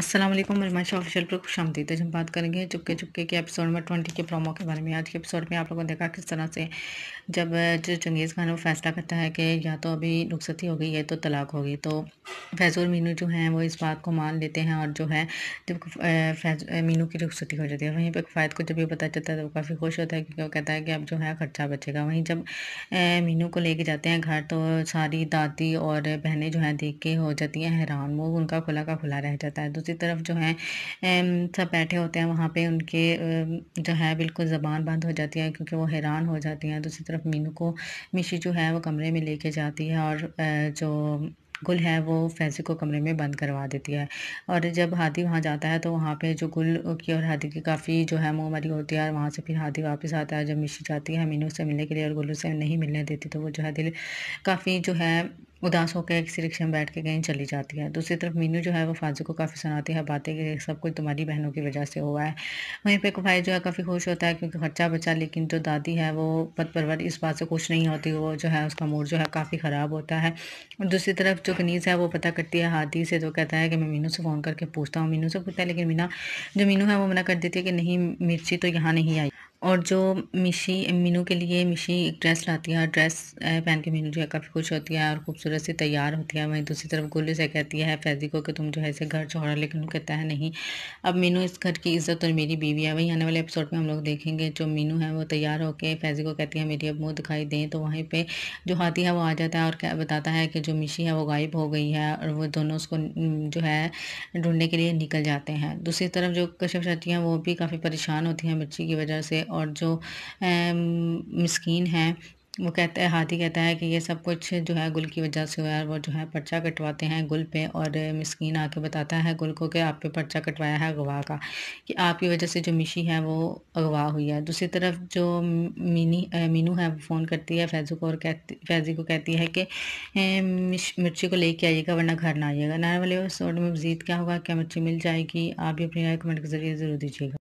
असलम मजमा शाह ऑफिशियल पर खुश आमदी तो हम बात करेंगे चुपके चुपके के एपिसोड में ट्वेंटी के प्रोमो के बारे में आज के एपिसोड में आप लोगों ने देखा किस तरह से जब जो चंगेज़ खान वो फैसला करता है कि या तो अभी रुखसती हो गई है तो तलाक होगी तो फैज़ और मीनू जो हैं वो इस बात को मान लेते हैं और जो है जब फैज मीनू की रुखसती हो जाती है वहीं पर फायद को जब ये पता चलता है तो काफ़ी खुश होता है क्योंकि वो कहता है कि अब जो है खर्चा बचेगा वहीं जब मीनू को लेके जाते हैं घर तो सारी दादी और बहनें जो हैं देख के हो जाती हैं हैरान वो उनका खुला का खुला रह जाता है दूसरी तरफ जो है सब बैठे होते हैं वहाँ पर उनके जो है बिल्कुल ज़बान बंद हो जाती है क्योंकि वो हैरान हो जाती हैं दूसरी तरफ मीनू को मिशी जो है वो कमरे में लेके जाती है और जो गुल है वो फैंसी को कमरे में बंद करवा देती है और जब हाथी वहाँ जाता है तो वहाँ पे जो गुल की और हाथी की काफ़ी जो है मुँह मरी होती है और वहाँ से फिर हाथी वापस आता है जब मिशी जाती है मीनू से मिलने के लिए और गुल्लू से नहीं मिलने देती तो वो जो है दिल काफ़ी जो है उदास होकर एक सी रिक्शे में बैठ के कहीं चली जाती है दूसरी तरफ मीनू जो है वो फाजू को काफ़ी सुनाती है बातें कि सब कुछ तुम्हारी बहनों की वजह से हुआ है वहीं पे कुफाई जो है काफ़ी खुश होता है क्योंकि खर्चा बचा लेकिन जो दादी है वो परवर इस बात से खुश नहीं होती वो जो है उसका मूड जो है काफ़ी ख़राब होता है और दूसरी तरफ जो कनीज़ है वो पता करती है हाथी से तो कहता है कि मैं मीनू से फ़ोन करके पूछता हूँ मीनू से पूछता है लेकिन मीना जो मीनू है वो मना कर देती है कि नहीं मिर्ची तो यहाँ नहीं आई और जो मिशी मीनू के लिए मिशी एक ड्रेस लाती है और ड्रेस पहन के मीनू जो है काफ़ी खुश होती है और खूबसूरत से तैयार होती है वहीं दूसरी तरफ गुल्लू से कहती है फैजी को कि तुम जो है इसे घर छोड़ा लेकिन वो कहता है नहीं अब मीनू इस घर की इज्जत और मेरी बीवी है वहीं आने वाले एपिसोड में हम लोग देखेंगे जो मीनू है वो तैयार होकर फैजी को कहती है मेरी अब मुँह दिखाई दें तो वहीं पर जो हाथी है वो आ जाता है और क्या बताता है कि जो मिशी है वो गायब हो गई है और वो दोनों उसको जो है ढूंढने के लिए निकल जाते हैं दूसरी तरफ जो कश्यप चाची हैं वो भी काफ़ी परेशान होती हैं मिर्ची की वजह से और जो मस्किन है वो कहता है हाथी कहता है कि ये सब कुछ जो है गुल की वजह से हुआ है वो जो है पर्चा कटवाते हैं गुल पे और मस्किन आके बताता है गुल को कि आप पे पर्चा कटवाया है अगवा का कि आपकी वजह से जो मिशी है वो अगवा हुई है दूसरी तरफ जो मिनी मीनू है वो फ़ोन करती है फैज़ू को और कहती फैज़ी को कहती है कि मिर्ची को लेके आइएगा वरना घर ना आइएगा नए वाले एपिसोड में मजीद क्या होगा क्या मिर्ची मिल जाएगी आप भी अपनी राय कमेंट के ज़रिए ज़रूर दीजिएगा